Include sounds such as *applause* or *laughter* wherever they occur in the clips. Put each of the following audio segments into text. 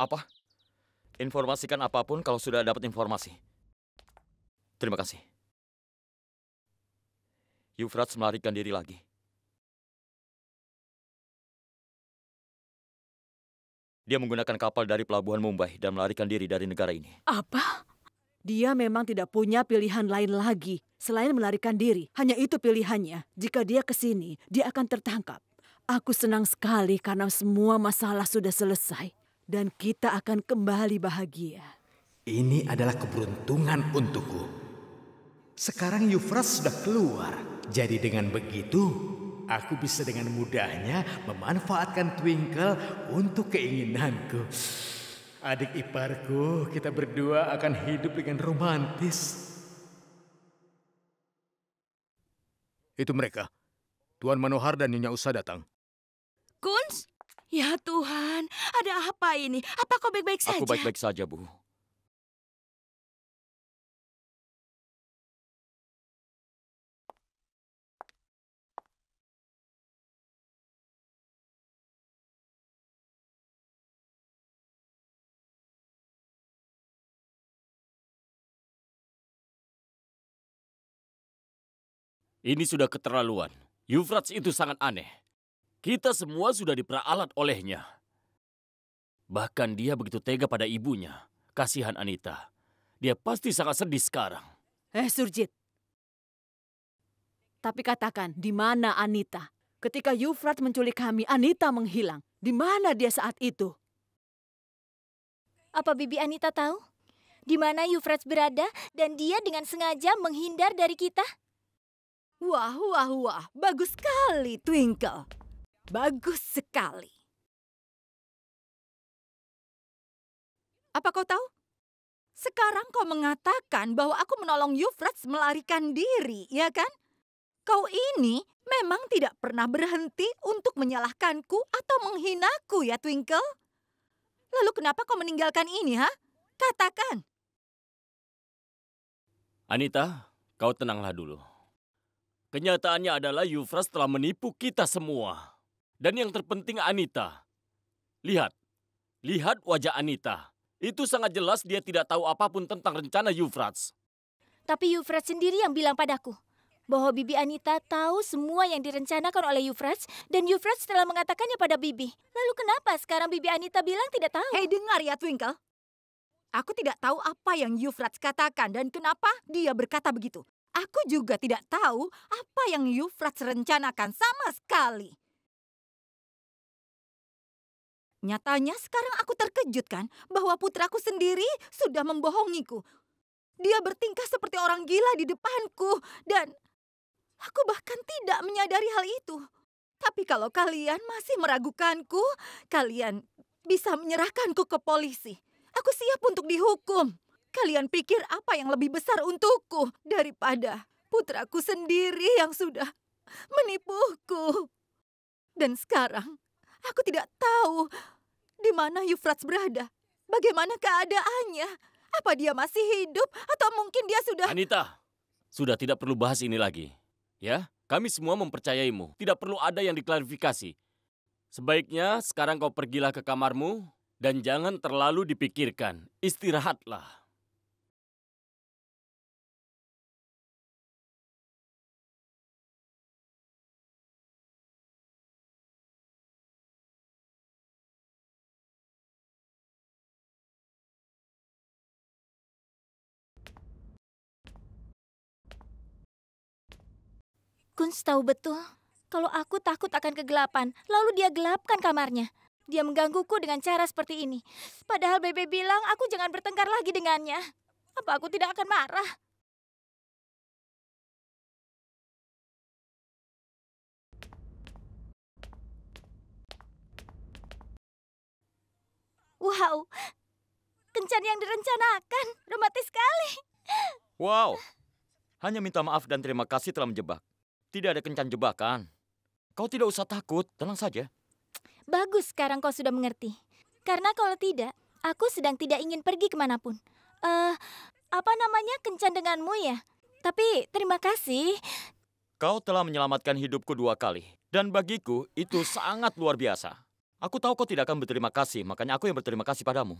Apa? Informasikan apapun kalau sudah dapat informasi. Terima kasih. Yufrat melarikan diri lagi. Dia menggunakan kapal dari pelabuhan Mumbai dan melarikan diri dari negara ini. Apa? Dia memang tidak punya pilihan lain lagi selain melarikan diri. Hanya itu pilihannya. Jika dia ke sini, dia akan tertangkap. Aku senang sekali karena semua masalah sudah selesai dan kita akan kembali bahagia. Ini adalah keberuntungan untukku. Sekarang Yufras sudah keluar, jadi dengan begitu aku bisa dengan mudahnya memanfaatkan Twinkle untuk keinginanku. Adik iparku, kita berdua akan hidup dengan romantis. Itu mereka. Tuan Manohar dan Nyonya Usa datang. Kunz, Ya Tuhan, ada apa ini? Apa kau baik-baik saja? Aku baik-baik saja, Bu. Ini sudah keterlaluan. Yufrats itu sangat aneh. Kita semua sudah diperalat olehnya. Bahkan dia begitu tega pada ibunya. Kasihan Anita. Dia pasti sangat sedih sekarang. Eh, Surjit. Tapi katakan, di mana Anita? Ketika Yufrat menculik kami, Anita menghilang. Di mana dia saat itu? Apa Bibi Anita tahu? Di mana Yufrat berada dan dia dengan sengaja menghindar dari kita? Wah, wah, wah. Bagus sekali, Twinkle. Bagus sekali. Apa kau tahu? Sekarang kau mengatakan bahwa aku menolong Euphrates melarikan diri, ya kan? Kau ini memang tidak pernah berhenti untuk menyalahkanku atau menghinaku ya, Twinkle? Lalu kenapa kau meninggalkan ini, ha? Katakan. Anita, kau tenanglah dulu. Kenyataannya adalah Euphrates telah menipu kita semua. Dan yang terpenting Anita. Lihat. Lihat wajah Anita. Itu sangat jelas dia tidak tahu apapun tentang rencana Yufrats. Tapi Yufrats sendiri yang bilang padaku bahwa Bibi Anita tahu semua yang direncanakan oleh Yufrats dan Yufrats telah mengatakannya pada Bibi. Lalu kenapa sekarang Bibi Anita bilang tidak tahu? Hei dengar ya Twinkle. Aku tidak tahu apa yang Yufrats katakan dan kenapa dia berkata begitu. Aku juga tidak tahu apa yang Yufrats rencanakan sama sekali. Nyatanya sekarang aku terkejut kan bahwa putraku sendiri sudah membohongiku. Dia bertingkah seperti orang gila di depanku dan aku bahkan tidak menyadari hal itu. Tapi kalau kalian masih meragukanku, kalian bisa menyerahkanku ke polisi. Aku siap untuk dihukum. Kalian pikir apa yang lebih besar untukku daripada putraku sendiri yang sudah menipuku. Dan sekarang Aku tidak tahu di mana Yufrats berada. Bagaimana keadaannya? Apa dia masih hidup atau mungkin dia sudah... Anita, sudah tidak perlu bahas ini lagi. Ya, kami semua mempercayaimu. Tidak perlu ada yang diklarifikasi. Sebaiknya sekarang kau pergilah ke kamarmu dan jangan terlalu dipikirkan. Istirahatlah. Kunz tahu betul kalau aku takut akan kegelapan, lalu dia gelapkan kamarnya. Dia menggangguku dengan cara seperti ini. Padahal Bebe bilang aku jangan bertengkar lagi dengannya. Apa aku tidak akan marah? Wow, kencan yang direncanakan. Romantis sekali. Wow, hanya minta maaf dan terima kasih telah menjebak. Tidak ada kencan jebakan. Kau tidak usah takut, tenang saja. Bagus, sekarang kau sudah mengerti. Karena kalau tidak, aku sedang tidak ingin pergi kemanapun. Eh, uh, apa namanya kencan denganmu ya? Tapi terima kasih. Kau telah menyelamatkan hidupku dua kali. Dan bagiku, itu ah. sangat luar biasa. Aku tahu kau tidak akan berterima kasih, makanya aku yang berterima kasih padamu.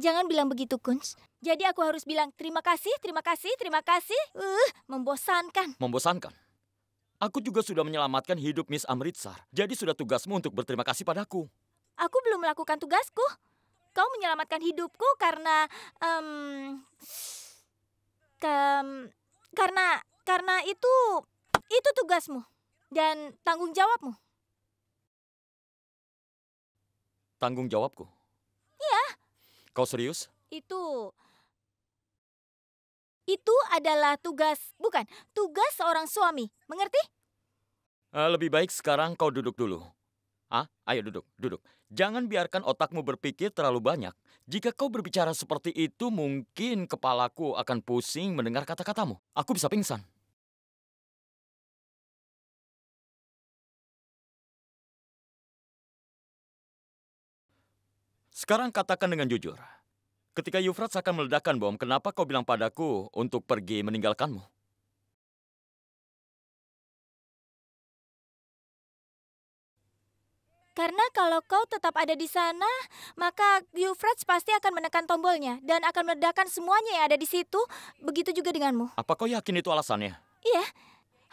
Jangan bilang begitu, Kunz. Jadi aku harus bilang terima kasih, terima kasih, terima kasih. Uh, membosankan. Membosankan? Aku juga sudah menyelamatkan hidup Miss Amritsar. Jadi sudah tugasmu untuk berterima kasih padaku. Aku belum melakukan tugasku. Kau menyelamatkan hidupku karena... Um, ke, karena karena itu itu tugasmu dan tanggung jawabmu. Tanggung jawabku. Kau serius? Itu itu adalah tugas, bukan, tugas seorang suami. Mengerti? Uh, lebih baik sekarang kau duduk dulu. Ah, ayo duduk, duduk. Jangan biarkan otakmu berpikir terlalu banyak. Jika kau berbicara seperti itu, mungkin kepalaku akan pusing mendengar kata-katamu. Aku bisa pingsan. Sekarang katakan dengan jujur. Ketika Yufrat akan meledakkan bom, kenapa kau bilang padaku untuk pergi meninggalkanmu? Karena kalau kau tetap ada di sana, maka Yufrat pasti akan menekan tombolnya dan akan meledakkan semuanya yang ada di situ. Begitu juga denganmu. Apa kau yakin itu alasannya? Iya,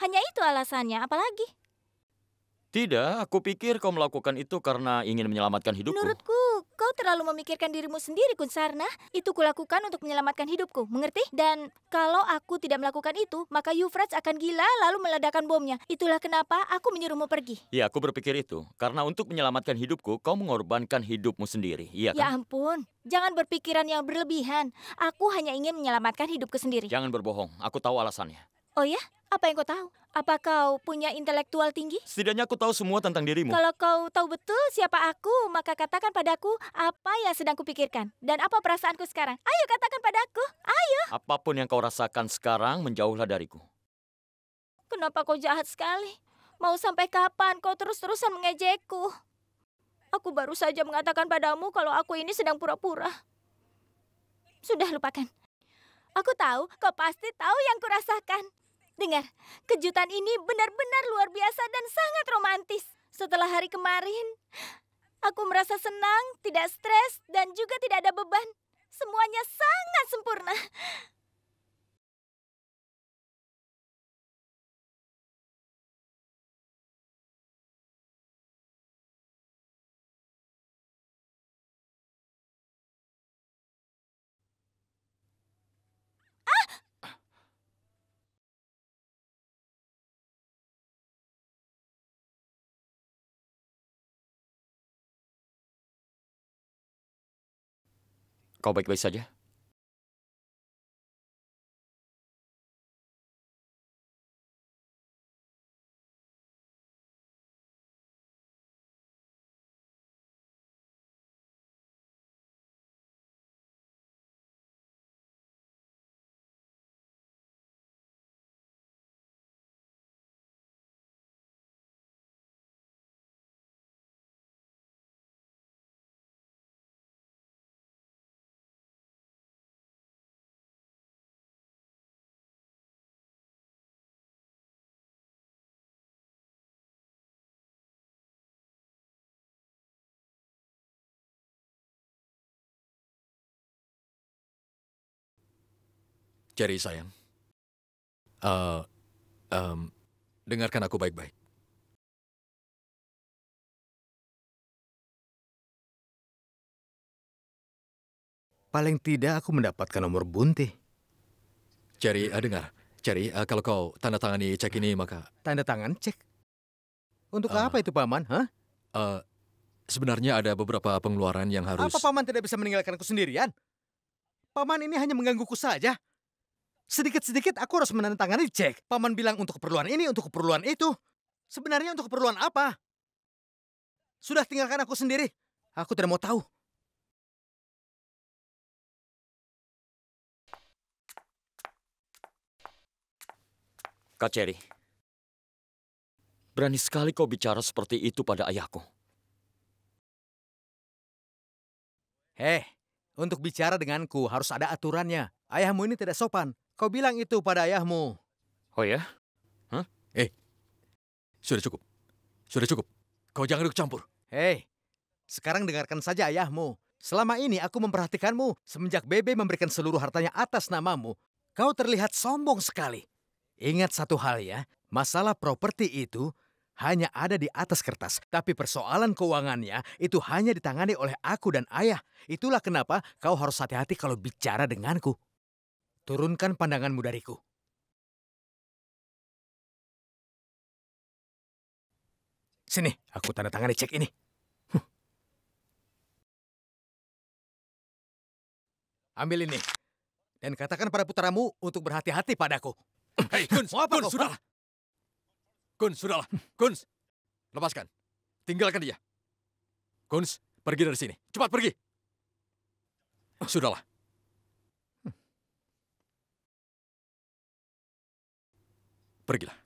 hanya itu alasannya. Apalagi? Tidak, aku pikir kau melakukan itu karena ingin menyelamatkan hidupku. Menurutku, kau terlalu memikirkan dirimu sendiri, Kunsarna. Itu kulakukan untuk menyelamatkan hidupku, mengerti? Dan kalau aku tidak melakukan itu, maka Yufrats akan gila lalu meledakkan bomnya. Itulah kenapa aku menyuruhmu pergi. Ya, aku berpikir itu. Karena untuk menyelamatkan hidupku, kau mengorbankan hidupmu sendiri, iya ya kan? Ya ampun, jangan berpikiran yang berlebihan. Aku hanya ingin menyelamatkan hidupku sendiri. Jangan berbohong, aku tahu alasannya. Oh ya? Apa yang kau tahu? Apa kau punya intelektual tinggi? Setidaknya aku tahu semua tentang dirimu. Kalau kau tahu betul siapa aku, maka katakan padaku apa yang sedang kupikirkan dan apa perasaanku sekarang. Ayo katakan padaku. Ayo. Apapun yang kau rasakan sekarang, menjauhlah dariku. Kenapa kau jahat sekali? Mau sampai kapan kau terus-terusan mengejekku? Aku baru saja mengatakan padamu kalau aku ini sedang pura-pura. Sudah lupakan. Aku tahu, kau pasti tahu yang kurasakan. Dengar, kejutan ini benar-benar luar biasa dan sangat romantis. Setelah hari kemarin, aku merasa senang, tidak stres, dan juga tidak ada beban. Semuanya sangat sempurna. kau baik-baik saja? Jerry sayang, uh, um, dengarkan aku baik-baik. Paling tidak aku mendapatkan nomor bunti. Jerry, uh, dengar. Jerry, uh, kalau kau tanda tangani cek ini maka... Tanda tangan cek? Untuk uh, apa itu, Paman? Hah? Uh, sebenarnya ada beberapa pengeluaran yang harus... Apa Paman tidak bisa meninggalkanku sendirian? Paman ini hanya menggangguku saja. Sedikit-sedikit aku harus menandatangani cek. Paman bilang untuk keperluan ini, untuk keperluan itu. Sebenarnya untuk keperluan apa? Sudah tinggalkan aku sendiri. Aku tidak mau tahu. Kak Cherry, berani sekali kau bicara seperti itu pada ayahku. Heh, untuk bicara denganku harus ada aturannya. Ayahmu ini tidak sopan. Kau bilang itu pada ayahmu. Oh ya? Hah? Eh, sudah cukup. Sudah cukup. Kau jangan ikut campur. Hei, sekarang dengarkan saja ayahmu. Selama ini aku memperhatikanmu semenjak Bebe memberikan seluruh hartanya atas namamu. Kau terlihat sombong sekali. Ingat satu hal ya, masalah properti itu hanya ada di atas kertas, tapi persoalan keuangannya itu hanya ditangani oleh aku dan ayah. Itulah kenapa kau harus hati-hati kalau bicara denganku. Turunkan pandanganmu dariku. Sini, aku tanda di cek ini. Huh. Ambil ini. Dan katakan pada putramu untuk berhati-hati padaku. *clears throat* Hei, Guns, Mau apa Guns, sudahlah. Guns, sudahlah. Hmm. Guns, lepaskan. Tinggalkan dia. Guns, pergi dari sini. Cepat pergi. Sudahlah. pergilah.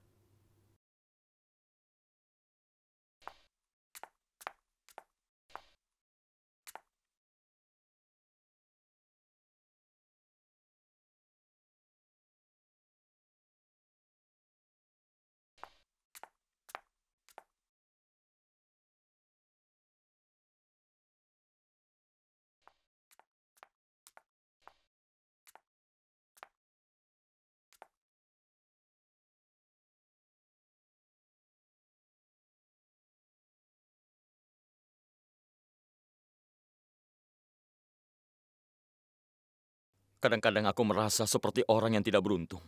Kadang-kadang aku merasa seperti orang yang tidak beruntung.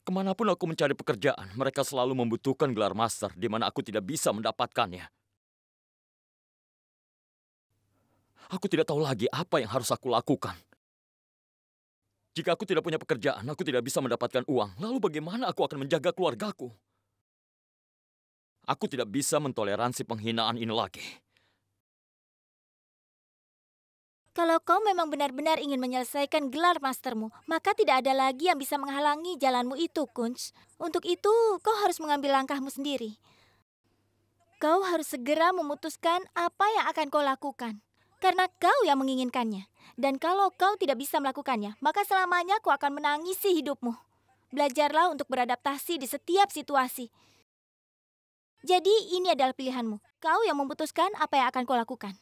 Kemanapun aku mencari pekerjaan, mereka selalu membutuhkan gelar master di mana aku tidak bisa mendapatkannya. Aku tidak tahu lagi apa yang harus aku lakukan. Jika aku tidak punya pekerjaan, aku tidak bisa mendapatkan uang. Lalu bagaimana aku akan menjaga keluargaku? Aku tidak bisa mentoleransi penghinaan ini lagi. Kalau kau memang benar-benar ingin menyelesaikan gelar mastermu, maka tidak ada lagi yang bisa menghalangi jalanmu itu, Kunch. Untuk itu, kau harus mengambil langkahmu sendiri. Kau harus segera memutuskan apa yang akan kau lakukan. Karena kau yang menginginkannya. Dan kalau kau tidak bisa melakukannya, maka selamanya kau akan menangisi hidupmu. Belajarlah untuk beradaptasi di setiap situasi. Jadi ini adalah pilihanmu. Kau yang memutuskan apa yang akan kau lakukan.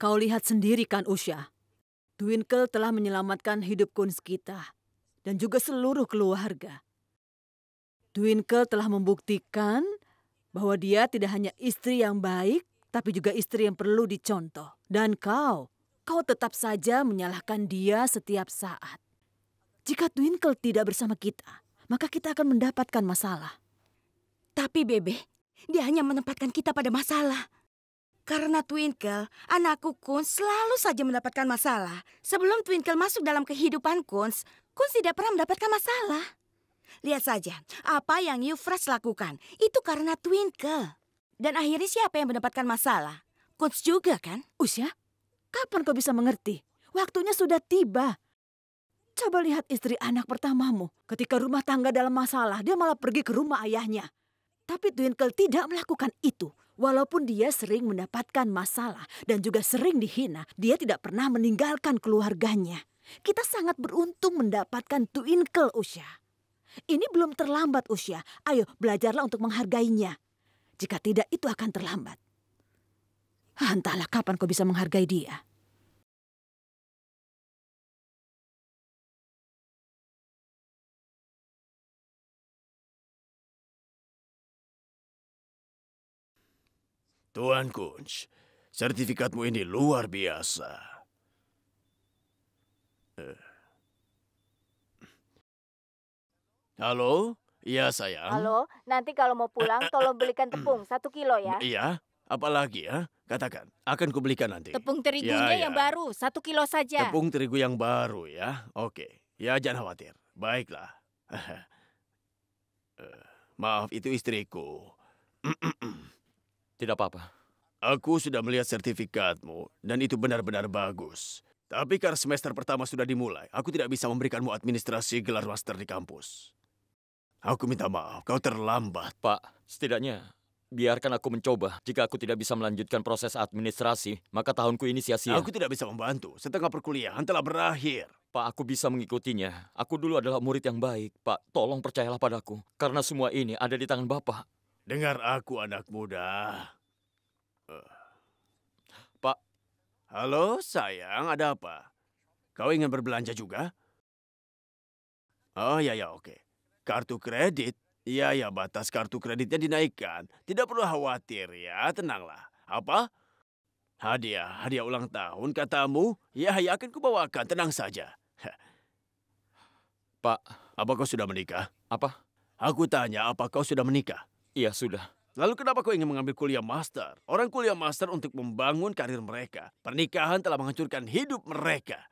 Kau lihat sendiri kan Usha, Twinkle telah menyelamatkan hidup kita, dan juga seluruh keluarga. Twinkle telah membuktikan bahwa dia tidak hanya istri yang baik, tapi juga istri yang perlu dicontoh. Dan kau, kau tetap saja menyalahkan dia setiap saat. Jika Twinkle tidak bersama kita, maka kita akan mendapatkan masalah. Tapi Bebe, dia hanya menempatkan kita pada masalah. Karena Twinkle, anakku Kunz selalu saja mendapatkan masalah. Sebelum Twinkle masuk dalam kehidupan Kunz, Kunz tidak pernah mendapatkan masalah. Lihat saja, apa yang Yufras lakukan itu karena Twinkle. Dan akhirnya siapa yang mendapatkan masalah? Kunz juga kan? Usia? kapan kau bisa mengerti? Waktunya sudah tiba. Coba lihat istri anak pertamamu. Ketika rumah tangga dalam masalah, dia malah pergi ke rumah ayahnya. Tapi Twinkle tidak melakukan itu. Walaupun dia sering mendapatkan masalah dan juga sering dihina, dia tidak pernah meninggalkan keluarganya. Kita sangat beruntung mendapatkan Twinkle Usha. Ini belum terlambat Usha. Ayo belajarlah untuk menghargainya. Jika tidak itu akan terlambat. Entahlah kapan kau bisa menghargai dia. Tuan Kunch, sertifikatmu ini luar biasa. Eh. Halo? Iya, sayang. Halo, nanti kalau mau pulang tolong belikan tepung satu kilo ya. *clears throat* Iya, apalagi ya? Katakan, akan kubelikan nanti. Tepung terigunya ya, ya. yang baru, satu kilo saja. Tepung terigu yang baru ya, oke. Ya, jangan khawatir. Baiklah. *laughs* Eh, maaf, itu istriku. *clears throat* Tidak apa-apa. Aku sudah melihat sertifikatmu, dan itu benar-benar bagus. Tapi karena semester pertama sudah dimulai, aku tidak bisa memberikanmu administrasi gelar master di kampus. Aku minta maaf, kau terlambat. Pak, setidaknya biarkan aku mencoba. Jika aku tidak bisa melanjutkan proses administrasi, maka tahunku ini sia-sia. Aku tidak bisa membantu. Setengah perkuliahan telah berakhir. Pak, aku bisa mengikutinya. Aku dulu adalah murid yang baik. Pak, tolong percayalah padaku. Karena semua ini ada di tangan Bapak. Dengar aku anak muda. Uh. Pak. Halo sayang, ada apa? Kau ingin berbelanja juga? Oh ya ya oke. Kartu kredit. ya ya batas kartu kreditnya dinaikkan. Tidak perlu khawatir ya, tenanglah. Apa? Hadiah, hadiah ulang tahun katamu? Ya, ya akan kubawakan, tenang saja. Pak. Apa kau sudah menikah? Apa? Aku tanya, apa kau sudah menikah? Iya, sudah. Lalu kenapa kau ingin mengambil kuliah master? Orang kuliah master untuk membangun karir mereka. Pernikahan telah menghancurkan hidup mereka.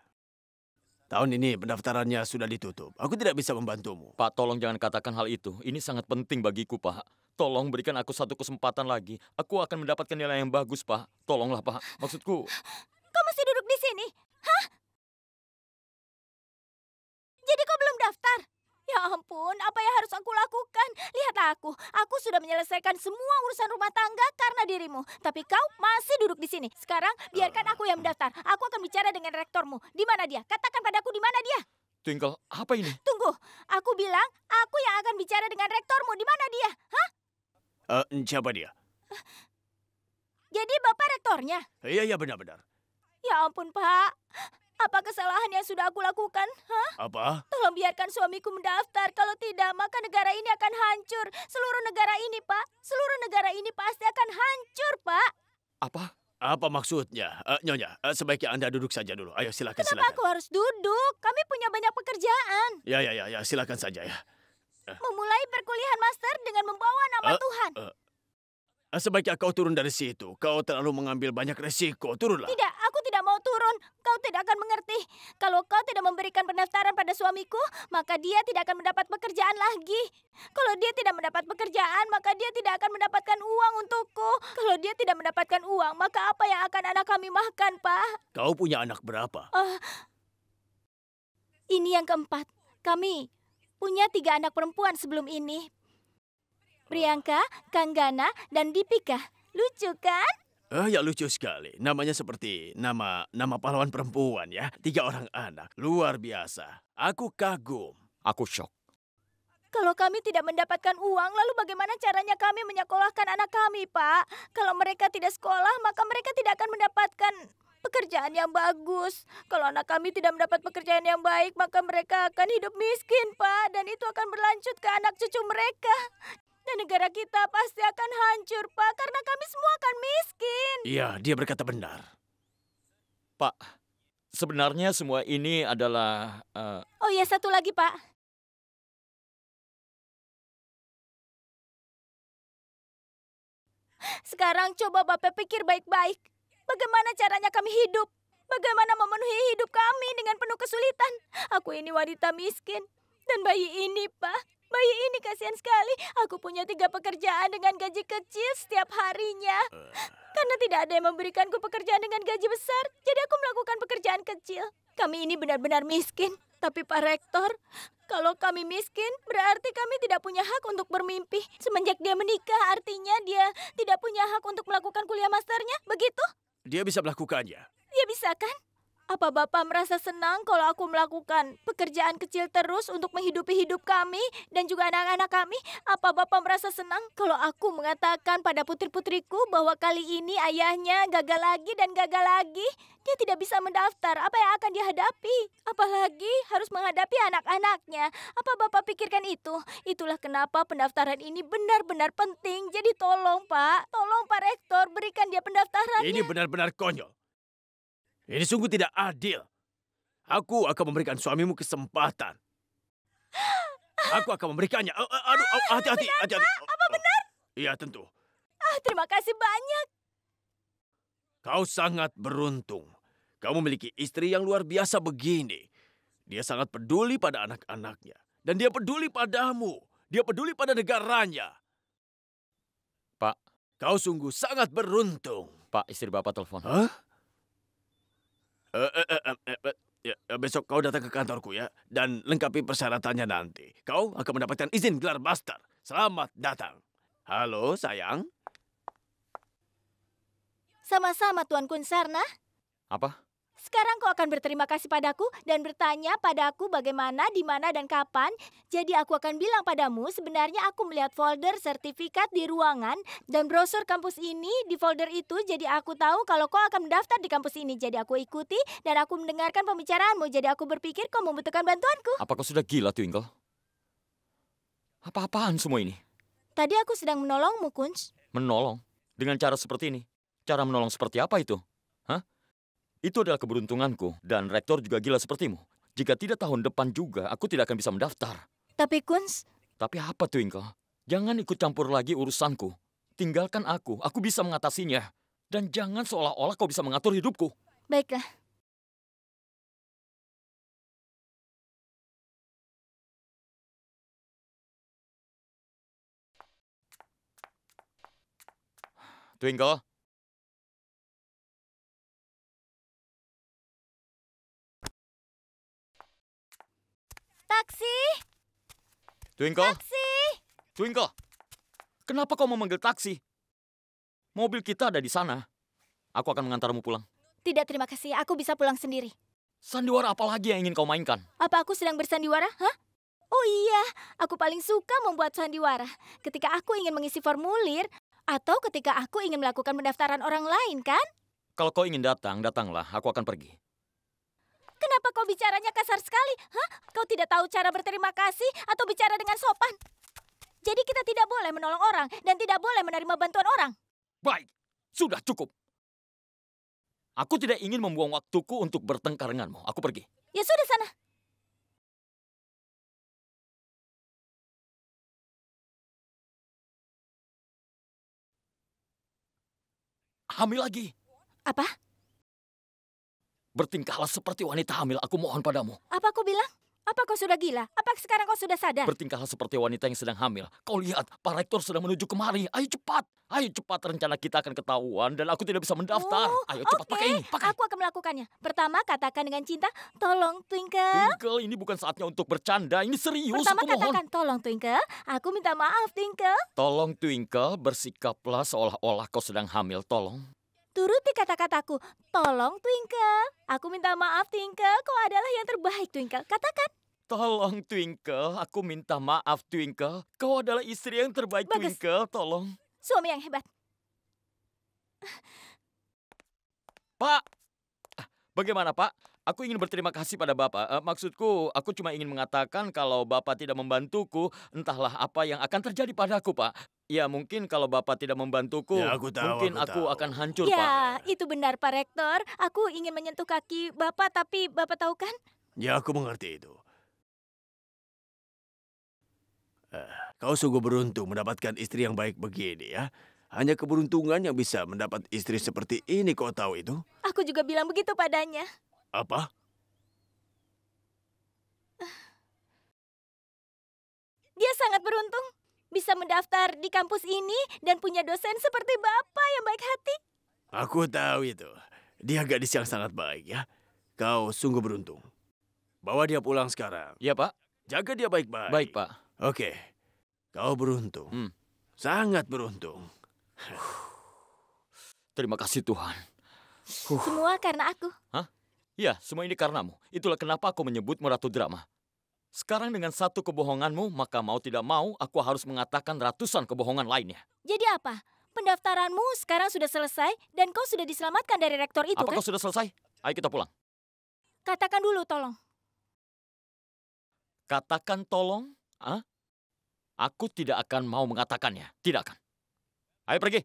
Tahun ini pendaftarannya sudah ditutup. Aku tidak bisa membantumu. Pak, tolong jangan katakan hal itu. Ini sangat penting bagiku, Pak. Tolong berikan aku satu kesempatan lagi. Aku akan mendapatkan nilai yang bagus, Pak. Tolonglah, Pak. Maksudku... Kau masih duduk di sini? Hah? Jadi kau belum daftar? Ya ampun, apa yang harus aku lakukan? Lihatlah aku, aku sudah menyelesaikan semua urusan rumah tangga karena dirimu. Tapi kau masih duduk di sini. Sekarang biarkan aku yang mendaftar. Aku akan bicara dengan rektormu. Di mana dia? Katakan padaku di mana dia. Tinggal apa ini? Tunggu, aku bilang aku yang akan bicara dengan rektormu. Di mana dia? Hah? Uh, siapa dia? Jadi bapak rektornya? Iya, iya benar-benar. Ya ampun, Pak. Apa kesalahan yang sudah aku lakukan? Hah? Apa? Tolong biarkan suamiku mendaftar. Kalau tidak, maka negara ini akan hancur. Seluruh negara ini, Pak. Seluruh negara ini pasti akan hancur, Pak. Apa? Apa maksudnya? Uh, Nyonya, uh, sebaiknya Anda duduk saja dulu. Ayo, silakan, Kenapa silakan. aku harus duduk? Kami punya banyak pekerjaan. Ya, ya, ya, ya silakan saja ya. Uh. Memulai perkuliahan master dengan membawa nama uh, Tuhan. Uh, Eh, sebaiknya kau turun dari situ. Kau terlalu mengambil banyak resiko. Turunlah. Tidak, aku tidak mau turun. Kau tidak akan mengerti. Kalau kau tidak memberikan pendaftaran pada suamiku, maka dia tidak akan mendapat pekerjaan lagi. Kalau dia tidak mendapat pekerjaan, maka dia tidak akan mendapatkan uang untukku. Kalau dia tidak mendapatkan uang, maka apa yang akan anak kami makan, Pak? Kau punya anak berapa? Uh, ini yang keempat. Kami punya tiga anak perempuan sebelum ini. Priyanka, Kanggana, dan Dipika. Lucu kan? Ah, ya lucu sekali. Namanya seperti nama nama pahlawan perempuan ya. Tiga orang anak. Luar biasa. Aku kagum. Aku shock. Kalau kami tidak mendapatkan uang, lalu bagaimana caranya kami menyekolahkan anak kami, Pak? Kalau mereka tidak sekolah, maka mereka tidak akan mendapatkan pekerjaan yang bagus. Kalau anak kami tidak mendapat pekerjaan yang baik, maka mereka akan hidup miskin, Pak. Dan itu akan berlanjut ke anak cucu mereka dan negara kita pasti akan hancur, Pak, karena kami semua akan miskin. Iya, dia berkata benar. Pak, sebenarnya semua ini adalah... Uh... Oh ya, satu lagi, Pak. Sekarang coba Bapak pikir baik-baik. Bagaimana caranya kami hidup? Bagaimana memenuhi hidup kami dengan penuh kesulitan? Aku ini wanita miskin. Dan bayi ini, Pak. Bayi ini kasihan sekali. Aku punya tiga pekerjaan dengan gaji kecil setiap harinya. Eh. Karena tidak ada yang memberikanku pekerjaan dengan gaji besar, jadi aku melakukan pekerjaan kecil. Kami ini benar-benar miskin. Tapi Pak Rektor, kalau kami miskin, berarti kami tidak punya hak untuk bermimpi. Semenjak dia menikah, artinya dia tidak punya hak untuk melakukan kuliah masternya, begitu? Dia bisa melakukannya. Dia bisa kan? Apa Bapak merasa senang kalau aku melakukan pekerjaan kecil terus untuk menghidupi hidup kami dan juga anak-anak kami? Apa Bapak merasa senang kalau aku mengatakan pada putri-putriku bahwa kali ini ayahnya gagal lagi dan gagal lagi? Dia tidak bisa mendaftar. Apa yang akan dihadapi? Apalagi harus menghadapi anak-anaknya. Apa Bapak pikirkan itu? Itulah kenapa pendaftaran ini benar-benar penting. Jadi tolong Pak, tolong Pak Rektor berikan dia pendaftarannya. Ini benar-benar konyol. Ini sungguh tidak adil. Aku akan memberikan suamimu kesempatan. Aku akan memberikannya. Eh, eh, aduh, ah, hati-hati. hati-hati. Ah, apa oh, oh. benar? Iya, tentu. Ah, terima kasih banyak. Kau sangat beruntung. Kamu memiliki istri yang luar biasa begini. Dia sangat peduli pada anak-anaknya. Dan dia peduli padamu. Dia peduli pada negaranya. Pak. Kau sungguh sangat beruntung. Pak, istri Bapak telepon. Hah? Uh, uh, uh, uh, uh, ya, besok kau datang ke kantorku ya, dan lengkapi persyaratannya nanti. Kau akan mendapatkan izin gelar master. Selamat datang. Halo, sayang. Sama-sama, Tuan Kunsarna. Apa? Sekarang kau akan berterima kasih padaku dan bertanya padaku bagaimana, di mana, dan kapan. Jadi aku akan bilang padamu sebenarnya aku melihat folder sertifikat di ruangan dan brosur kampus ini di folder itu. Jadi aku tahu kalau kau akan mendaftar di kampus ini. Jadi aku ikuti dan aku mendengarkan pembicaraanmu. Jadi aku berpikir kau membutuhkan bantuanku. Apa kau sudah gila, Twinkle? Apa-apaan semua ini? Tadi aku sedang menolongmu, Kunz. Menolong? Dengan cara seperti ini? Cara menolong seperti apa itu? Itu adalah keberuntunganku, dan rektor juga gila sepertimu. Jika tidak tahun depan juga, aku tidak akan bisa mendaftar. Tapi Kunz... Tapi apa, Twinkle? Jangan ikut campur lagi urusanku. Tinggalkan aku, aku bisa mengatasinya. Dan jangan seolah-olah kau bisa mengatur hidupku. Baiklah. Twinkle, Taksi! Twinkle? Taksi! Twinkle, kenapa kau memanggil taksi? Mobil kita ada di sana. Aku akan mengantarmu pulang. Tidak, terima kasih. Aku bisa pulang sendiri. Sandiwara apa lagi yang ingin kau mainkan? Apa aku sedang bersandiwara? Hah? Oh iya, aku paling suka membuat sandiwara. Ketika aku ingin mengisi formulir, atau ketika aku ingin melakukan pendaftaran orang lain, kan? Kalau kau ingin datang, datanglah. Aku akan pergi. Kenapa kau bicaranya kasar sekali? Hah? Kau tidak tahu cara berterima kasih atau bicara dengan sopan? Jadi kita tidak boleh menolong orang dan tidak boleh menerima bantuan orang. Baik, sudah cukup. Aku tidak ingin membuang waktuku untuk bertengkar denganmu. Aku pergi. Ya sudah sana. Hamil lagi. Apa? Bertingkahlah seperti wanita hamil, aku mohon padamu. Apa aku bilang? Apa kau sudah gila? Apa sekarang kau sudah sadar? Bertingkahlah seperti wanita yang sedang hamil. Kau lihat, para Rektor sedang menuju kemari. Ayo cepat. Ayo cepat, rencana kita akan ketahuan dan aku tidak bisa mendaftar. Oh, Ayo cepat okay. pakai ini, pakai. Aku akan melakukannya. Pertama, katakan dengan cinta, tolong Twinkle. Twinkle, ini bukan saatnya untuk bercanda. Ini serius, Pertama, aku katakan, tolong Twinkle. Aku minta maaf, Twinkle. Tolong Twinkle, bersikaplah seolah-olah kau sedang hamil. Tolong. Turuti kata-kataku. Tolong, Twinkle. Aku minta maaf, Twinkle. Kau adalah yang terbaik, Twinkle. Katakan. Tolong, Twinkle. Aku minta maaf, Twinkle. Kau adalah istri yang terbaik, Bagus. Twinkle. Tolong. Suami yang hebat. Pak, ah, bagaimana Pak? Aku ingin berterima kasih pada Bapak. Uh, maksudku, aku cuma ingin mengatakan kalau Bapak tidak membantuku, entahlah apa yang akan terjadi padaku, Pak. Ya, mungkin kalau Bapak tidak membantuku, ya, aku tahu, mungkin aku, aku tahu. akan hancur, ya, Pak. Ya, itu benar, Pak Rektor. Aku ingin menyentuh kaki Bapak, tapi Bapak tahu kan? Ya, aku mengerti itu. Uh, kau sungguh beruntung mendapatkan istri yang baik begini, ya. Hanya keberuntungan yang bisa mendapat istri seperti ini, kau tahu itu? Aku juga bilang begitu padanya. Apa? Dia sangat beruntung bisa mendaftar di kampus ini dan punya dosen seperti Bapak yang baik hati. Aku tahu itu. Dia gadis yang sangat baik ya. Kau sungguh beruntung. Bawa dia pulang sekarang. Ya, Pak. Jaga dia baik-baik. Baik, Pak. Oke. Kau beruntung. Hmm. Sangat beruntung. Terima kasih Tuhan. Semua karena aku. Hah? Ya, semua ini karenamu. Itulah kenapa aku menyebutmu Ratu Drama. Sekarang dengan satu kebohonganmu, maka mau tidak mau aku harus mengatakan ratusan kebohongan lainnya. Jadi apa? Pendaftaranmu sekarang sudah selesai dan kau sudah diselamatkan dari rektor itu, Apakah kan? sudah selesai? Ayo kita pulang. Katakan dulu, tolong. Katakan tolong? Hah? Aku tidak akan mau mengatakannya. Tidak akan. Ayo pergi.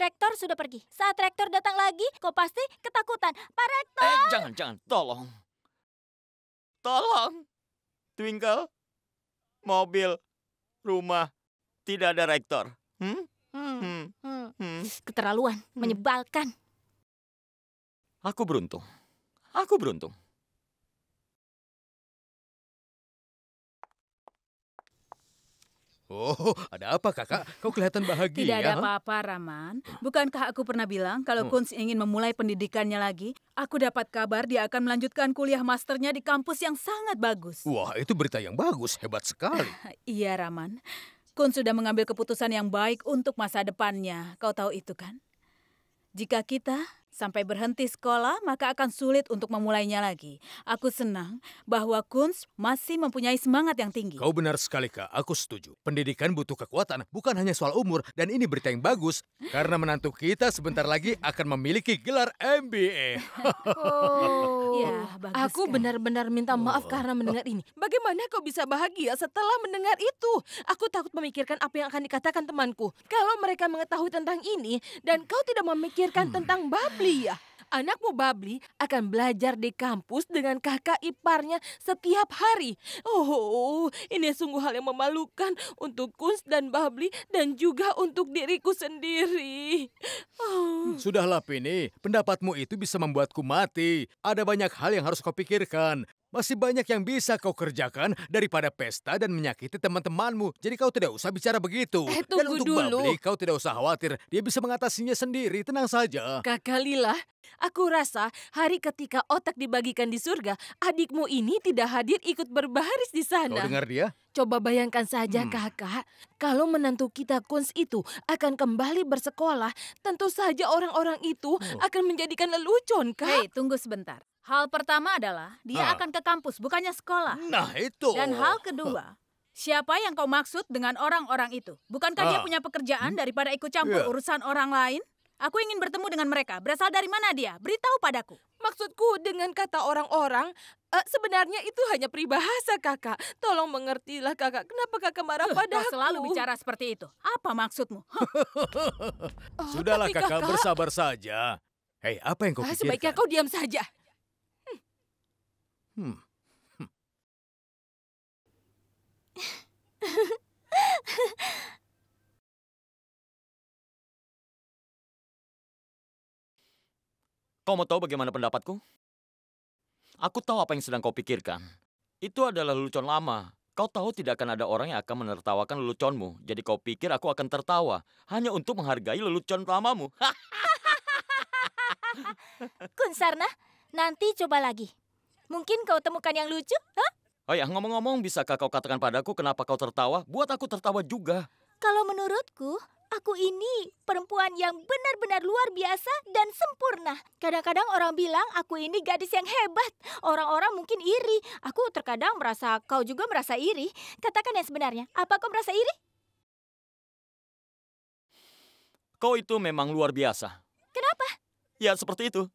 Rektor sudah pergi. Saat rektor datang lagi, kau pasti ketakutan. Pak Rektor! Eh, jangan, jangan. Tolong. Tolong. Twinkle, mobil, rumah, tidak ada rektor. Hmm? Hmm. Hmm. Hmm. hmm. Keterlaluan, hmm. menyebalkan. Aku beruntung. Aku beruntung. Oh, ada apa kakak? Kau kelihatan bahagia. Tidak ada apa-apa, Raman. Bukankah aku pernah bilang kalau hmm. Kunz ingin memulai pendidikannya lagi, aku dapat kabar dia akan melanjutkan kuliah masternya di kampus yang sangat bagus. Wah, itu berita yang bagus. Hebat sekali. *laughs* iya, Raman. Kun sudah mengambil keputusan yang baik untuk masa depannya. Kau tahu itu kan? Jika kita Sampai berhenti sekolah, maka akan sulit untuk memulainya lagi. Aku senang bahwa Kunz masih mempunyai semangat yang tinggi. Kau benar sekali, Kak. Aku setuju. Pendidikan butuh kekuatan, bukan hanya soal umur. Dan ini berita yang bagus. Karena menantu kita sebentar lagi akan memiliki gelar MBA. oh, ya, bagus Aku benar-benar minta maaf oh. karena mendengar ini. Bagaimana kau bisa bahagia setelah mendengar itu? Aku takut memikirkan apa yang akan dikatakan temanku. Kalau mereka mengetahui tentang ini dan kau tidak memikirkan hmm. tentang Babli, Iya, anakmu Babli akan belajar di kampus dengan kakak iparnya setiap hari. Oh, ini sungguh hal yang memalukan untuk Kunz dan Babli dan juga untuk diriku sendiri. Oh. Hmm, sudahlah Pini, pendapatmu itu bisa membuatku mati. Ada banyak hal yang harus kau pikirkan. Masih banyak yang bisa kau kerjakan daripada pesta dan menyakiti teman-temanmu. Jadi kau tidak usah bicara begitu. Eh, dan untuk dulu. kau tidak usah khawatir. Dia bisa mengatasinya sendiri. Tenang saja. Kakak Lila, aku rasa hari ketika otak dibagikan di surga, adikmu ini tidak hadir ikut berbaris di sana. Kau dengar dia? Coba bayangkan saja hmm. kakak, kalau menantu kita Kunz itu akan kembali bersekolah, tentu saja orang-orang itu oh. akan menjadikan lelucon, kak. Hei, tunggu sebentar. Hal pertama adalah dia ah. akan ke kampus, bukannya sekolah. Nah, itu. Dan hal kedua, siapa yang kau maksud dengan orang-orang itu? Bukankah ah. dia punya pekerjaan hmm? daripada ikut campur yeah. urusan orang lain? Aku ingin bertemu dengan mereka. Berasal dari mana dia? Beritahu padaku. Maksudku dengan kata orang-orang, uh, sebenarnya itu hanya peribahasa kakak. Tolong mengertilah kakak. Kenapa kakak marah uh, padaku? Kau selalu bicara seperti itu. Apa maksudmu? *laughs* oh, Sudahlah kakak, kakak bersabar saja. Hei, apa yang kau ah, pikirkan? Sebaiknya kau diam saja. Hmm. *laughs* Kau mau tahu bagaimana pendapatku? Aku tahu apa yang sedang kau pikirkan. Itu adalah lelucon lama. Kau tahu tidak akan ada orang yang akan menertawakan leluconmu. Jadi kau pikir aku akan tertawa hanya untuk menghargai lelucon lamamu. *laughs* Kunsarna, nanti coba lagi. Mungkin kau temukan yang lucu, ha? Oh ya, ngomong-ngomong, bisakah kau katakan padaku kenapa kau tertawa? Buat aku tertawa juga. Kalau menurutku, aku ini perempuan yang benar-benar luar biasa dan sempurna. Kadang-kadang orang bilang aku ini gadis yang hebat. Orang-orang mungkin iri. Aku terkadang merasa kau juga merasa iri. Katakan yang sebenarnya, apa kau merasa iri? Kau itu memang luar biasa. Kenapa? Ya, seperti itu. *laughs*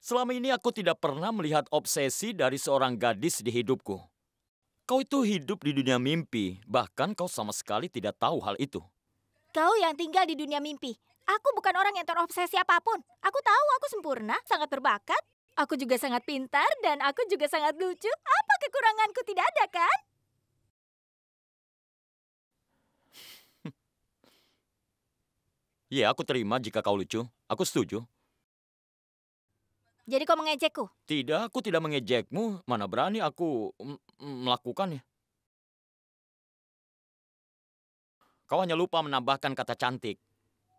Selama ini aku tidak pernah melihat obsesi dari seorang gadis di hidupku. Kau itu hidup di dunia mimpi, bahkan kau sama sekali tidak tahu hal itu. Kau yang tinggal di dunia mimpi. Aku bukan orang yang terobsesi apapun. Aku tahu aku sempurna, sangat berbakat. Aku juga sangat pintar dan aku juga sangat lucu. Apa kekuranganku tidak ada kan? Iya, *laughs* aku terima jika kau lucu. Aku setuju. Jadi kau mengejekku? Tidak, aku tidak mengejekmu. Mana berani aku melakukannya. Kau hanya lupa menambahkan kata cantik.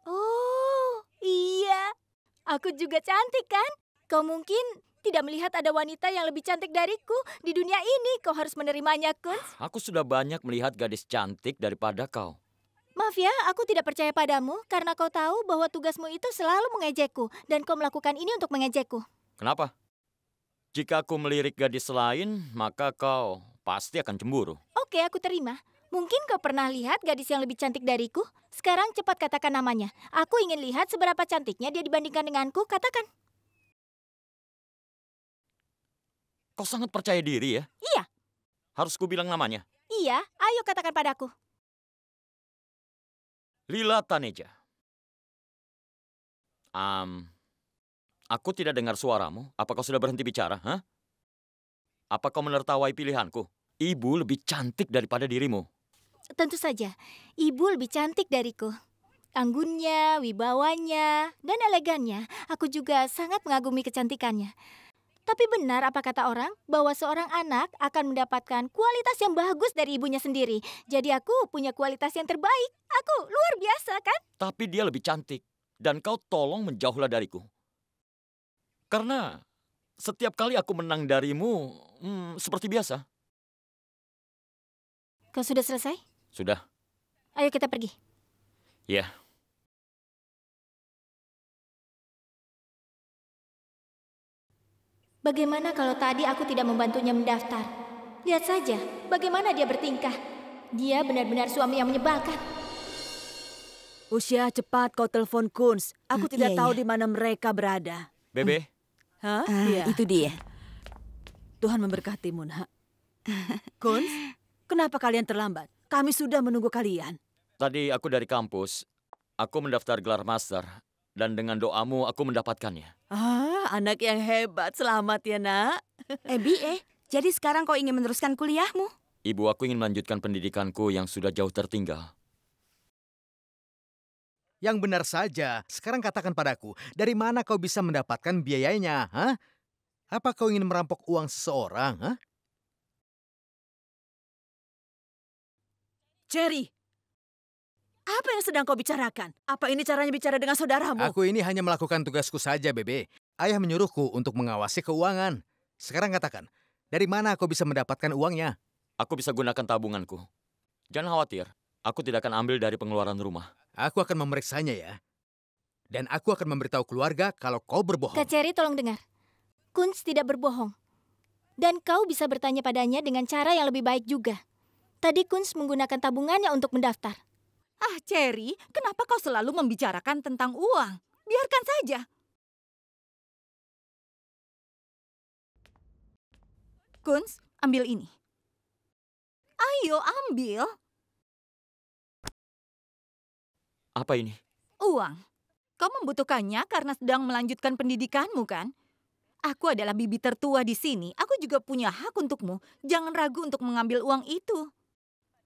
Oh, iya. Aku juga cantik kan? Kau mungkin tidak melihat ada wanita yang lebih cantik dariku di dunia ini. Kau harus menerimanya, Kunz. Aku sudah banyak melihat gadis cantik daripada kau. Maaf ya, aku tidak percaya padamu karena kau tahu bahwa tugasmu itu selalu mengejekku dan kau melakukan ini untuk mengejekku. Kenapa? Jika aku melirik gadis lain, maka kau pasti akan cemburu. Oke, aku terima. Mungkin kau pernah lihat gadis yang lebih cantik dariku? Sekarang cepat katakan namanya. Aku ingin lihat seberapa cantiknya dia dibandingkan denganku. Katakan. Kau sangat percaya diri ya? Iya. Harus ku bilang namanya? Iya, ayo katakan padaku. Lila Taneja. Um, Aku tidak dengar suaramu. Apa kau sudah berhenti bicara, Hah? Apa kau menertawai pilihanku? Ibu lebih cantik daripada dirimu. Tentu saja, ibu lebih cantik dariku. Anggunnya, wibawanya, dan elegannya, aku juga sangat mengagumi kecantikannya. Tapi benar apa kata orang bahwa seorang anak akan mendapatkan kualitas yang bagus dari ibunya sendiri. Jadi aku punya kualitas yang terbaik. Aku luar biasa kan? Tapi dia lebih cantik. Dan kau tolong menjauhlah dariku. Karena setiap kali aku menang darimu, hmm, seperti biasa. Kau sudah selesai? Sudah. Ayo kita pergi. Ya. Bagaimana kalau tadi aku tidak membantunya mendaftar? Lihat saja bagaimana dia bertingkah. Dia benar-benar suami yang menyebalkan. Usia cepat kau telepon Kunz. Aku hmm, tidak iya, tahu iya. di mana mereka berada. Bebe, hmm. Hah? Uh, ya. Itu dia. Tuhan memberkatimu, nak. Kunz, kenapa kalian terlambat? Kami sudah menunggu kalian. Tadi aku dari kampus. Aku mendaftar gelar master. Dan dengan doamu, aku mendapatkannya. Ah, anak yang hebat. Selamat ya, nak. Ebi, eh, eh. Jadi sekarang kau ingin meneruskan kuliahmu? Ibu aku ingin melanjutkan pendidikanku yang sudah jauh tertinggal. Yang benar saja. Sekarang katakan padaku, dari mana kau bisa mendapatkan biayanya, ha? Apa kau ingin merampok uang seseorang, ha? Jerry, apa yang sedang kau bicarakan? Apa ini caranya bicara dengan saudaramu? Aku ini hanya melakukan tugasku saja, Bebe. Ayah menyuruhku untuk mengawasi keuangan. Sekarang katakan, dari mana aku bisa mendapatkan uangnya? Aku bisa gunakan tabunganku. Jangan khawatir, aku tidak akan ambil dari pengeluaran rumah. Aku akan memeriksanya ya. Dan aku akan memberitahu keluarga kalau kau berbohong. Kak Cherry, tolong dengar. Kunz tidak berbohong. Dan kau bisa bertanya padanya dengan cara yang lebih baik juga. Tadi Kunz menggunakan tabungannya untuk mendaftar. Ah, Cherry, kenapa kau selalu membicarakan tentang uang? Biarkan saja. Kunz, ambil ini. Ayo, ambil. Apa ini? Uang. Kau membutuhkannya karena sedang melanjutkan pendidikanmu, kan? Aku adalah bibi tertua di sini. Aku juga punya hak untukmu. Jangan ragu untuk mengambil uang itu.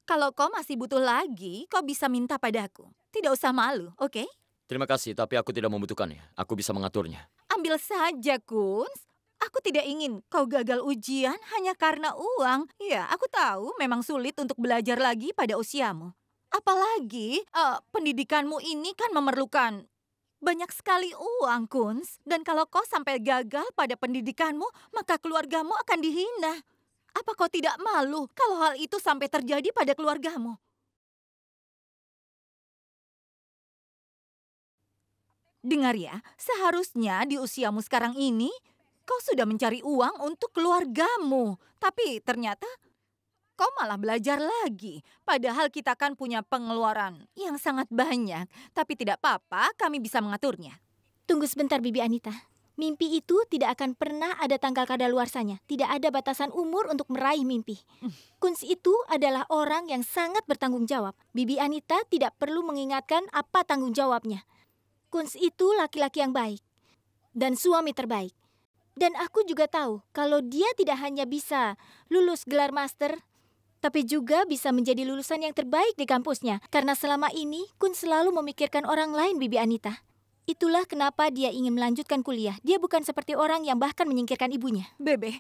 Kalau kau masih butuh lagi, kau bisa minta padaku. Tidak usah malu, oke? Okay? Terima kasih, tapi aku tidak membutuhkannya. Aku bisa mengaturnya. Ambil saja, Kunz. Aku tidak ingin kau gagal ujian hanya karena uang. Ya, aku tahu memang sulit untuk belajar lagi pada usiamu. Apalagi uh, pendidikanmu ini kan memerlukan banyak sekali uang, Kunz. Dan kalau kau sampai gagal pada pendidikanmu, maka keluargamu akan dihina. Apa kau tidak malu kalau hal itu sampai terjadi pada keluargamu? Dengar ya, seharusnya di usiamu sekarang ini, kau sudah mencari uang untuk keluargamu. Tapi ternyata Kau malah belajar lagi, padahal kita kan punya pengeluaran yang sangat banyak. Tapi tidak apa-apa, kami bisa mengaturnya. Tunggu sebentar Bibi Anita. Mimpi itu tidak akan pernah ada tanggal kadaluarsanya. Tidak ada batasan umur untuk meraih mimpi. Hmm. Kunz itu adalah orang yang sangat bertanggung jawab. Bibi Anita tidak perlu mengingatkan apa tanggung jawabnya. Kunz itu laki-laki yang baik dan suami terbaik. Dan aku juga tahu kalau dia tidak hanya bisa lulus gelar master, tapi juga bisa menjadi lulusan yang terbaik di kampusnya. Karena selama ini Kun selalu memikirkan orang lain, Bibi Anita. Itulah kenapa dia ingin melanjutkan kuliah. Dia bukan seperti orang yang bahkan menyingkirkan ibunya. Bebe,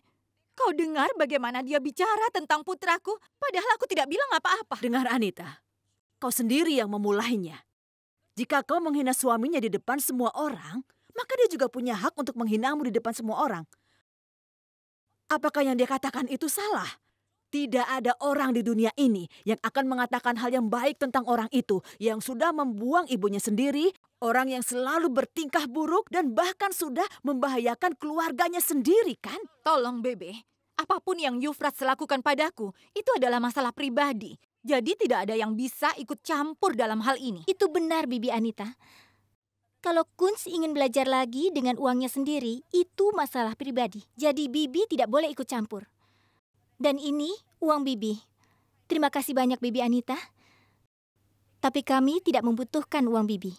kau dengar bagaimana dia bicara tentang putraku? Padahal aku tidak bilang apa-apa. Dengar Anita, kau sendiri yang memulainya. Jika kau menghina suaminya di depan semua orang, maka dia juga punya hak untuk menghinamu di depan semua orang. Apakah yang dia katakan itu salah? Tidak ada orang di dunia ini yang akan mengatakan hal yang baik tentang orang itu yang sudah membuang ibunya sendiri, orang yang selalu bertingkah buruk dan bahkan sudah membahayakan keluarganya sendiri kan? Tolong Bebe, apapun yang Yufrat lakukan padaku itu adalah masalah pribadi. Jadi tidak ada yang bisa ikut campur dalam hal ini. Itu benar Bibi Anita. Kalau Kunz ingin belajar lagi dengan uangnya sendiri, itu masalah pribadi. Jadi Bibi tidak boleh ikut campur. Dan ini uang Bibi. Terima kasih banyak Bibi Anita. Tapi kami tidak membutuhkan uang Bibi.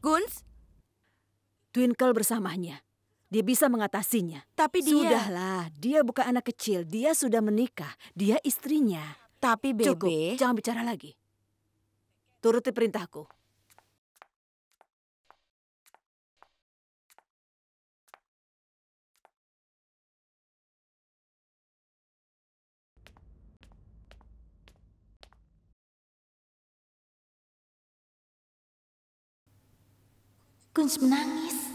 Guns? Twinkle bersamanya. Dia bisa mengatasinya. Tapi dia... Sudahlah, dia bukan anak kecil. Dia sudah menikah. Dia istrinya. Tapi Bebe... Cukup, jangan bicara lagi. Turuti perintahku. Kunz menangis.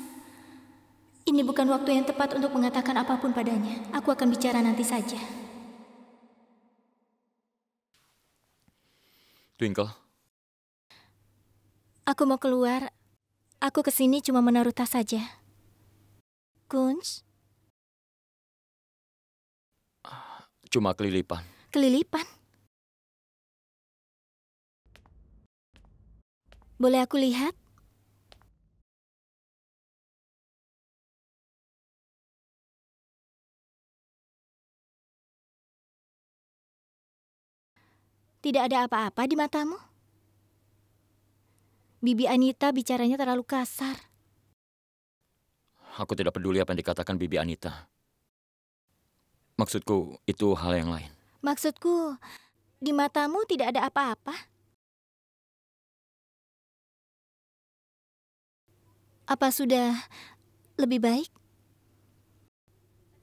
Ini bukan waktu yang tepat untuk mengatakan apapun padanya. Aku akan bicara nanti saja. Twinkle. Aku mau keluar. Aku kesini cuma menaruh tas saja. Kunz, Cuma kelilipan. Kelilipan? Boleh aku lihat? Tidak ada apa-apa di matamu? Bibi Anita bicaranya terlalu kasar. Aku tidak peduli apa yang dikatakan Bibi Anita. Maksudku, itu hal yang lain. Maksudku, di matamu tidak ada apa-apa? Apa sudah lebih baik?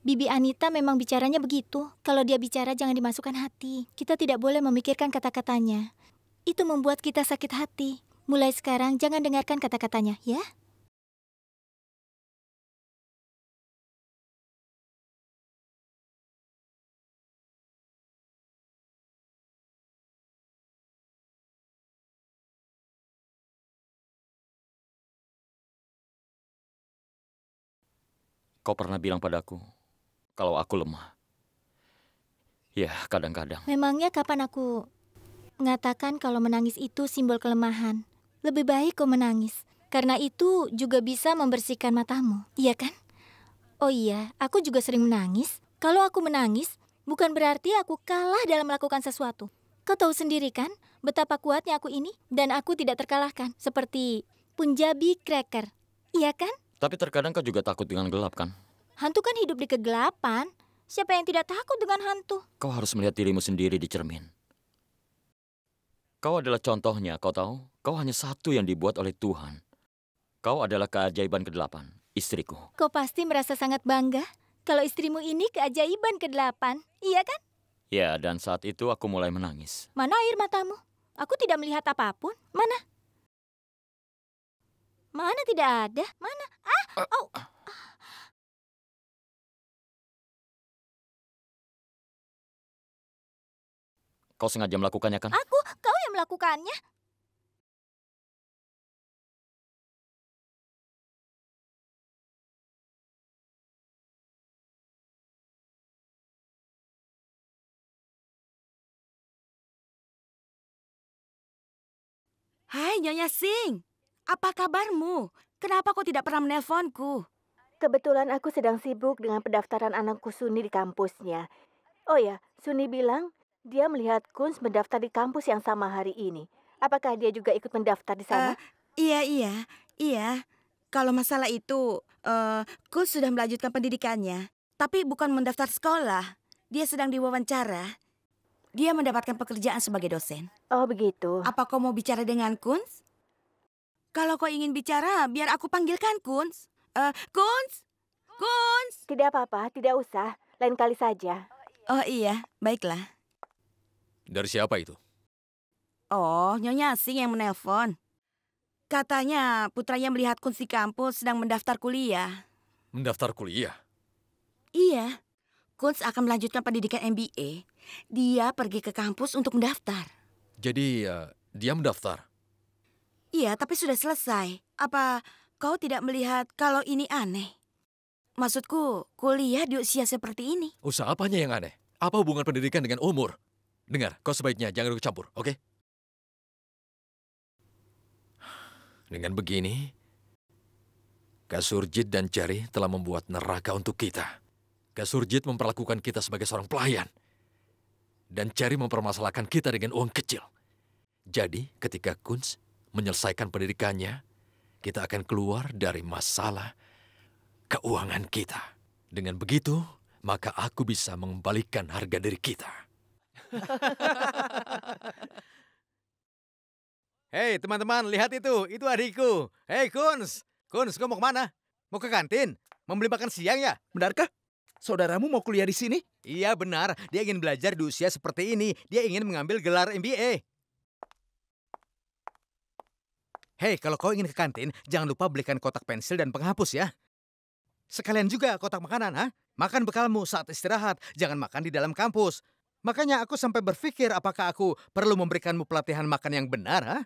Bibi Anita memang bicaranya begitu. Kalau dia bicara jangan dimasukkan hati. Kita tidak boleh memikirkan kata-katanya. Itu membuat kita sakit hati. Mulai sekarang jangan dengarkan kata-katanya, ya? Kau pernah bilang padaku kalau aku lemah. Ya, kadang-kadang. Memangnya kapan aku mengatakan kalau menangis itu simbol kelemahan? Lebih baik kau menangis, karena itu juga bisa membersihkan matamu, iya kan? Oh iya, aku juga sering menangis. Kalau aku menangis, bukan berarti aku kalah dalam melakukan sesuatu. Kau tahu sendiri kan, betapa kuatnya aku ini, dan aku tidak terkalahkan. Seperti Punjabi Cracker, iya kan? Tapi terkadang kau juga takut dengan gelap kan? Hantu kan hidup di kegelapan. Siapa yang tidak takut dengan hantu? Kau harus melihat dirimu sendiri di cermin. Kau adalah contohnya, kau tahu? Kau hanya satu yang dibuat oleh Tuhan. Kau adalah keajaiban kedelapan, istriku. Kau pasti merasa sangat bangga kalau istrimu ini keajaiban kedelapan, iya kan? Ya, dan saat itu aku mulai menangis. Mana air matamu? Aku tidak melihat apapun. Mana? Mana tidak ada? Mana? Ah, oh. Kau sengaja melakukannya kan? Aku, kau yang melakukannya. Hai Nyonya Sing, apa kabarmu? Kenapa kau tidak pernah menelponku? Kebetulan aku sedang sibuk dengan pendaftaran anakku Suni di kampusnya. Oh ya, Suni bilang dia melihat Kunz mendaftar di kampus yang sama hari ini. Apakah dia juga ikut mendaftar di sana? Uh, iya, iya, iya. Kalau masalah itu, uh, Kunz sudah melanjutkan pendidikannya. Tapi bukan mendaftar sekolah. Dia sedang diwawancara. Dia mendapatkan pekerjaan sebagai dosen. Oh, begitu. Apa kau mau bicara dengan Kunz? Kalau kau ingin bicara, biar aku panggilkan Kunz. Uh, Kunz! Kunz! Tidak apa-apa, tidak usah. Lain kali saja. Oh iya, baiklah. Dari siapa itu? Oh, Nyonya Asing yang menelpon. Katanya putranya melihat kunci kampus sedang mendaftar kuliah. Mendaftar kuliah? Iya. Kunz akan melanjutkan pendidikan MBA. Dia pergi ke kampus untuk mendaftar. Jadi uh, dia mendaftar? Iya, tapi sudah selesai. Apa kau tidak melihat kalau ini aneh? Maksudku, kuliah di usia seperti ini. Usaha apanya yang aneh? Apa hubungan pendidikan dengan umur? Dengar, kau sebaiknya jangan ikut campur, oke? Dengan begini, Kasurjit dan Jari telah membuat neraka untuk kita. Kasurjit memperlakukan kita sebagai seorang pelayan. Dan Jari mempermasalahkan kita dengan uang kecil. Jadi, ketika Kunz menyelesaikan pendidikannya, kita akan keluar dari masalah keuangan kita. Dengan begitu, maka aku bisa mengembalikan harga diri kita. Hei teman-teman, lihat itu. Itu adikku. Hei Kuns. Kuns, kamu mau kemana? Mau ke kantin? Mau beli makan siang ya? Benarkah? Saudaramu mau kuliah di sini? Iya benar, dia ingin belajar di usia seperti ini. Dia ingin mengambil gelar MBA. Hei, kalau kau ingin ke kantin, jangan lupa belikan kotak pensil dan penghapus ya. Sekalian juga kotak makanan, ha? Makan bekalmu saat istirahat, jangan makan di dalam kampus. Makanya aku sampai berpikir apakah aku perlu memberikanmu pelatihan makan yang benar, ha? *laughs*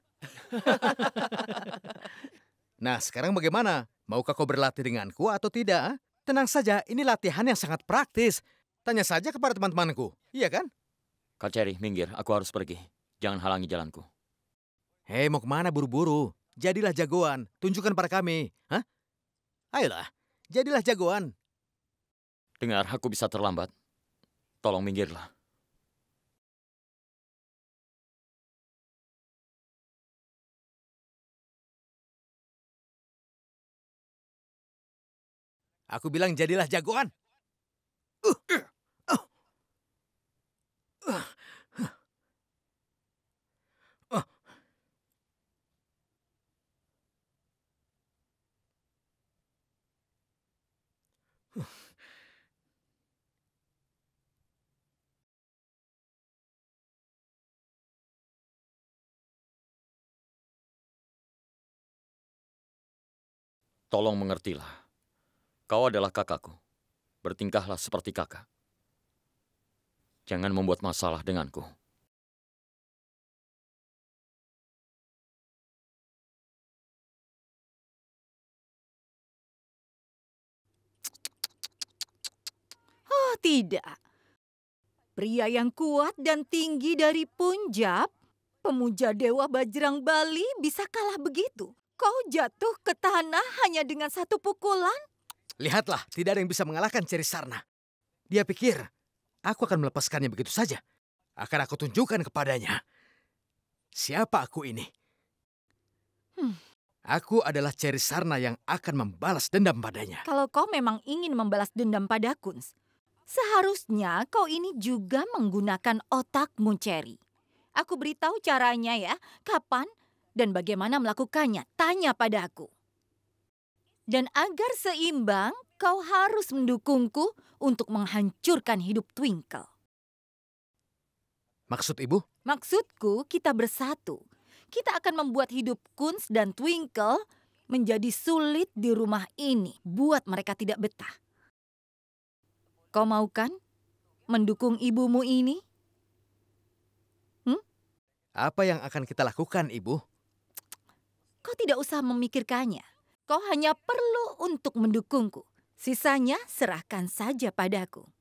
nah, sekarang bagaimana? Maukah kau berlatih denganku atau tidak? Tenang saja, ini latihan yang sangat praktis. Tanya saja kepada teman-temanku, iya kan? Cherry, minggir. Aku harus pergi. Jangan halangi jalanku. Hei, mau kemana buru-buru? Jadilah jagoan. Tunjukkan pada kami. Hah? Ayolah, jadilah jagoan. Dengar, aku bisa terlambat. Tolong minggirlah. Aku bilang jadilah jagoan. Tolong mengertilah. Kau adalah kakakku. Bertingkahlah seperti kakak. Jangan membuat masalah denganku. Oh, tidak. Pria yang kuat dan tinggi dari Punjab, pemuja Dewa Bajrang Bali bisa kalah begitu. Kau jatuh ke tanah hanya dengan satu pukulan? Lihatlah, tidak ada yang bisa mengalahkan Ceri Sarna. Dia pikir, aku akan melepaskannya begitu saja. Akan aku tunjukkan kepadanya. Siapa aku ini? Hmm. Aku adalah Ceri Sarna yang akan membalas dendam padanya. Kalau kau memang ingin membalas dendam pada Kunz, seharusnya kau ini juga menggunakan otakmu, Ceri. Aku beritahu caranya ya, kapan dan bagaimana melakukannya. Tanya padaku. Dan agar seimbang, kau harus mendukungku untuk menghancurkan hidup Twinkle. Maksud ibu? Maksudku kita bersatu. Kita akan membuat hidup Kunz dan Twinkle menjadi sulit di rumah ini buat mereka tidak betah. Kau mau kan mendukung ibumu ini? Hmm? Apa yang akan kita lakukan, Ibu? Kau tidak usah memikirkannya. Kau hanya perlu untuk mendukungku. Sisanya serahkan saja padaku.